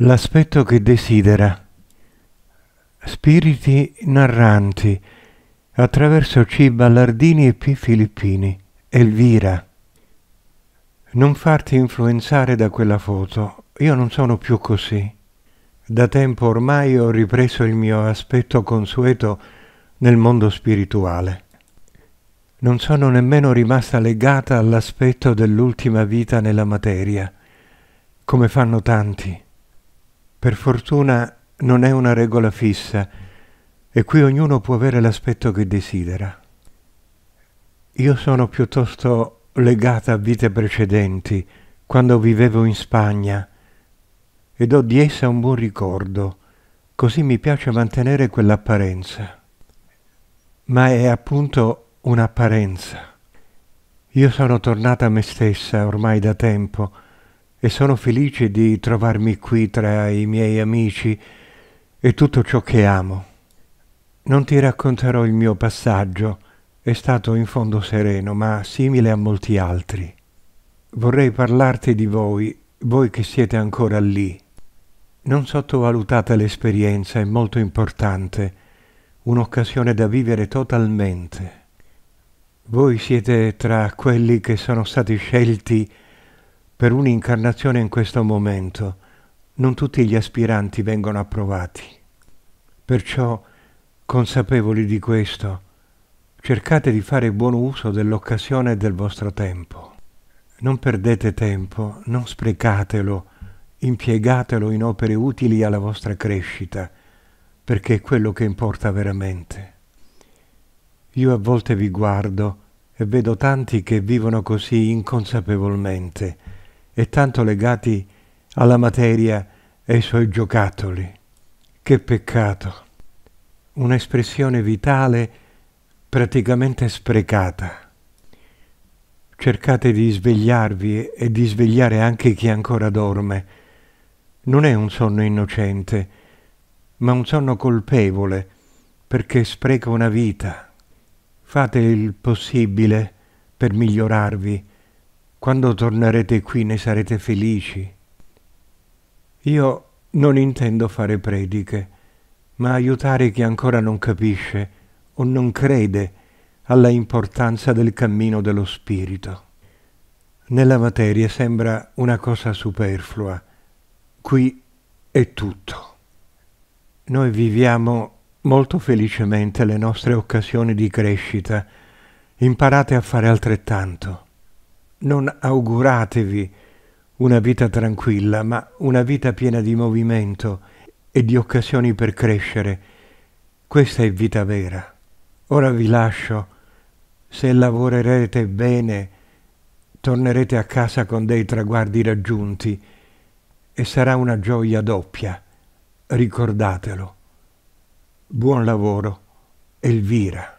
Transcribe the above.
l'aspetto che desidera. Spiriti narranti attraverso C. Ballardini e P. Filippini. Elvira. Non farti influenzare da quella foto. Io non sono più così. Da tempo ormai ho ripreso il mio aspetto consueto nel mondo spirituale. Non sono nemmeno rimasta legata all'aspetto dell'ultima vita nella materia, come fanno tanti. Per fortuna non è una regola fissa e qui ognuno può avere l'aspetto che desidera. Io sono piuttosto legata a vite precedenti, quando vivevo in Spagna, ed ho di essa un buon ricordo, così mi piace mantenere quell'apparenza. Ma è appunto un'apparenza. Io sono tornata a me stessa ormai da tempo, e sono felice di trovarmi qui tra i miei amici e tutto ciò che amo. Non ti racconterò il mio passaggio, è stato in fondo sereno, ma simile a molti altri. Vorrei parlarti di voi, voi che siete ancora lì. Non sottovalutate l'esperienza, è molto importante, un'occasione da vivere totalmente. Voi siete tra quelli che sono stati scelti per un'incarnazione in questo momento non tutti gli aspiranti vengono approvati. Perciò, consapevoli di questo, cercate di fare buon uso dell'occasione e del vostro tempo. Non perdete tempo, non sprecatelo, impiegatelo in opere utili alla vostra crescita, perché è quello che importa veramente. Io a volte vi guardo e vedo tanti che vivono così inconsapevolmente, e tanto legati alla materia e ai suoi giocattoli. Che peccato! Un'espressione vitale praticamente sprecata. Cercate di svegliarvi e di svegliare anche chi ancora dorme. Non è un sonno innocente, ma un sonno colpevole, perché spreca una vita. Fate il possibile per migliorarvi quando tornerete qui ne sarete felici. Io non intendo fare prediche, ma aiutare chi ancora non capisce o non crede alla importanza del cammino dello spirito. Nella materia sembra una cosa superflua. Qui è tutto. Noi viviamo molto felicemente le nostre occasioni di crescita. Imparate a fare altrettanto non auguratevi una vita tranquilla, ma una vita piena di movimento e di occasioni per crescere. Questa è vita vera. Ora vi lascio. Se lavorerete bene, tornerete a casa con dei traguardi raggiunti e sarà una gioia doppia. Ricordatelo. Buon lavoro, Elvira.